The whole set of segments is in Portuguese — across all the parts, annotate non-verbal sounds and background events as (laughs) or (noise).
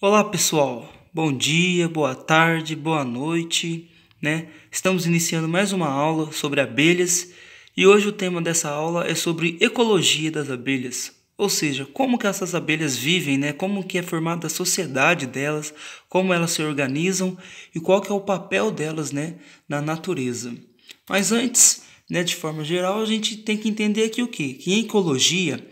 Olá pessoal, bom dia, boa tarde, boa noite, né? Estamos iniciando mais uma aula sobre abelhas e hoje o tema dessa aula é sobre ecologia das abelhas, ou seja, como que essas abelhas vivem, né? Como que é formada a sociedade delas, como elas se organizam e qual que é o papel delas, né, na natureza. Mas antes, né, de forma geral, a gente tem que entender aqui o que? Que ecologia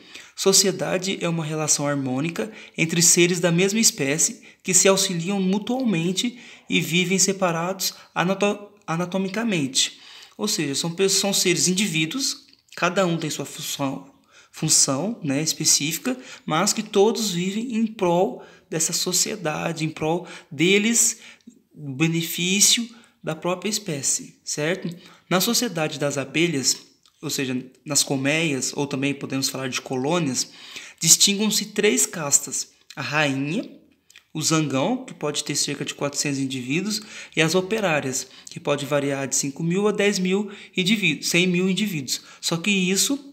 Sociedade é uma relação harmônica entre seres da mesma espécie que se auxiliam mutualmente e vivem separados anato anatomicamente. Ou seja, são, são seres indivíduos, cada um tem sua função, função né, específica, mas que todos vivem em prol dessa sociedade, em prol deles, benefício da própria espécie, certo? Na sociedade das abelhas, ou seja, nas colmeias, ou também podemos falar de colônias, distinguem-se três castas: a rainha, o zangão, que pode ter cerca de 400 indivíduos, e as operárias, que pode variar de 5 mil a 10 mil indivíduos, 100 mil indivíduos. Só que isso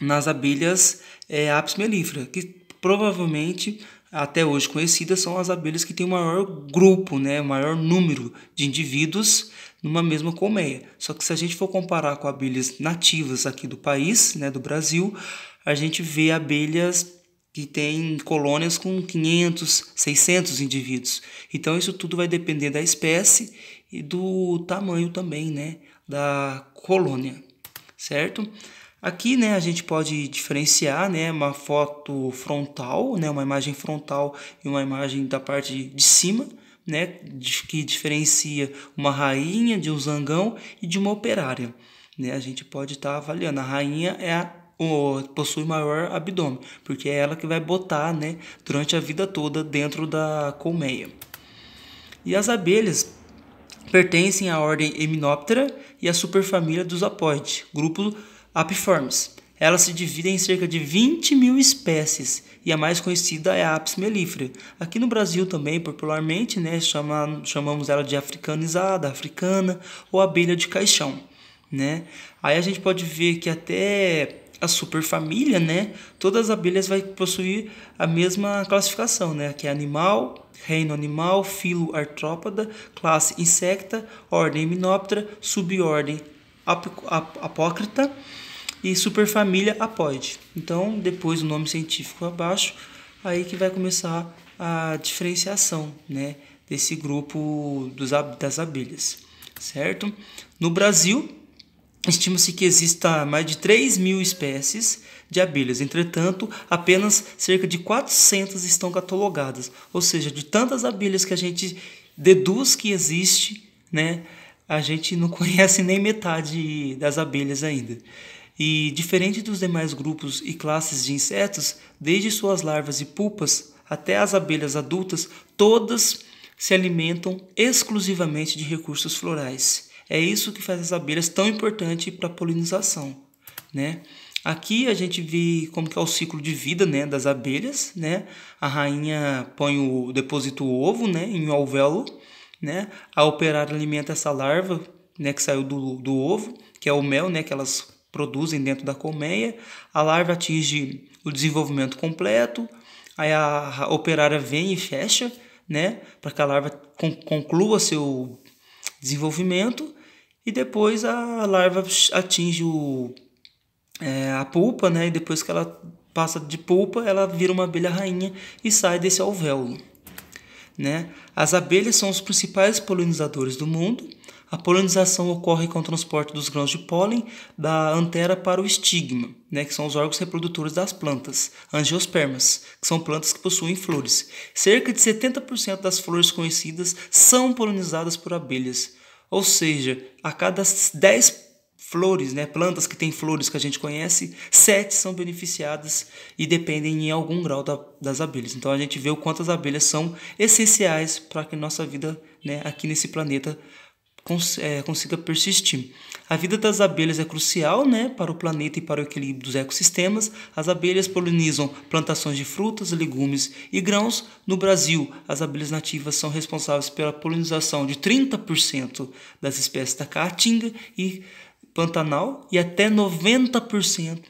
nas abelhas é, apis mellifera, que provavelmente até hoje conhecidas são as abelhas que têm o maior grupo, né, o maior número de indivíduos numa mesma colmeia. Só que se a gente for comparar com abelhas nativas aqui do país, né, do Brasil, a gente vê abelhas que têm colônias com 500, 600 indivíduos. Então isso tudo vai depender da espécie e do tamanho também, né, da colônia, certo? Aqui, né, a gente pode diferenciar, né, uma foto frontal, né, uma imagem frontal e uma imagem da parte de cima, né, que diferencia uma rainha de um zangão e de uma operária, né? A gente pode estar tá avaliando. A rainha é a possui maior abdômen, porque é ela que vai botar, né, durante a vida toda dentro da colmeia. E as abelhas pertencem à ordem Hymenoptera e à superfamília dos apóides, grupo Apiformes. Ela se divide em cerca de 20 mil espécies e a mais conhecida é a Apis mellifera. Aqui no Brasil também, popularmente, né, chama, chamamos ela de africanizada, africana ou abelha de caixão. Né? Aí a gente pode ver que até a superfamília, né, todas as abelhas vai possuir a mesma classificação, né, que é animal, reino animal, filo artrópoda, classe insecta, ordem Hymenoptera, subordem ap ap apócrita e superfamília Apoide. Então, depois o nome científico abaixo, aí que vai começar a diferenciação, né, desse grupo dos, das abelhas, certo? No Brasil, Estima-se que exista mais de 3 mil espécies de abelhas, entretanto, apenas cerca de 400 estão catalogadas, ou seja, de tantas abelhas que a gente deduz que existe, né, a gente não (laughs) conhece nem metade das abelhas ainda e, diferente dos demais grupos e classes de insetos, desde suas larvas e pupas até as abelhas adultas, todas se alimentam exclusivamente de recursos florais. É isso que faz as abelhas tão importante para a polinização, né? Aqui a gente vê como que é o ciclo de vida, né, das abelhas, né? A rainha põe o deposita o ovo, né, em um alvéolo, né? A operária alimenta essa larva, né, que saiu do, do ovo, que é o mel, né, que elas produzem dentro da colmeia. A larva atinge o desenvolvimento completo, aí a operária vem e fecha, né, para que a larva conclua seu desenvolvimento e depois a larva atinge o, é, a pulpa, né, e depois que ela passa de pulpa, ela vira uma abelha rainha e sai desse alvéolo. Né? As abelhas são os principais polinizadores do mundo a polinização ocorre com o transporte dos grãos de pólen da antera para o estigma, né, que são os órgãos reprodutores das plantas, angiospermas, que são plantas que possuem flores. Cerca de 70% das flores conhecidas são polinizadas por abelhas. Ou seja, a cada 10 flores, né, plantas que têm flores que a gente conhece, sete são beneficiadas e dependem em algum grau da, das abelhas. Então a gente vê o quanto as abelhas são essenciais para que nossa vida, né, aqui nesse planeta cons é, consiga persistir. A vida das abelhas é crucial né, para o planeta e para o equilíbrio dos ecossistemas. As abelhas polinizam plantações de frutas, legumes e grãos. No Brasil, as abelhas nativas são responsáveis pela polinização de 30% das espécies da caatinga e Pantanal e até 90%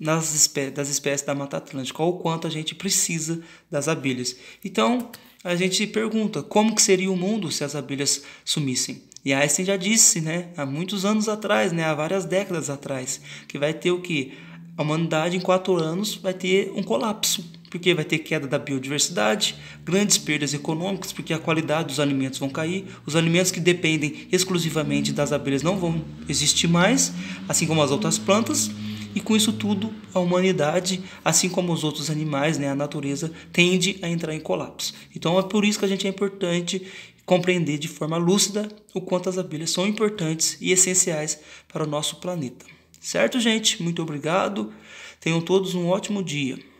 nas espé das espécies da Mata Atlântica, ou quanto a gente precisa das abelhas. Então, a gente pergunta como que seria o mundo se as abelhas sumissem? E Einstein já disse, né, há muitos anos atrás, né, há várias décadas atrás, que vai ter o que? A humanidade em quatro anos vai ter um colapso porque vai ter queda da biodiversidade, grandes perdas econômicas, porque a qualidade dos alimentos vão cair, os alimentos que dependem exclusivamente das abelhas não vão existir mais, assim como as outras plantas, e com isso tudo a humanidade, assim como os outros animais, né, a natureza tende a entrar em colapso. Então é por isso que a gente é importante compreender de forma lúcida o quanto as abelhas são importantes e essenciais para o nosso planeta. Certo, gente? Muito obrigado. Tenham todos um ótimo dia.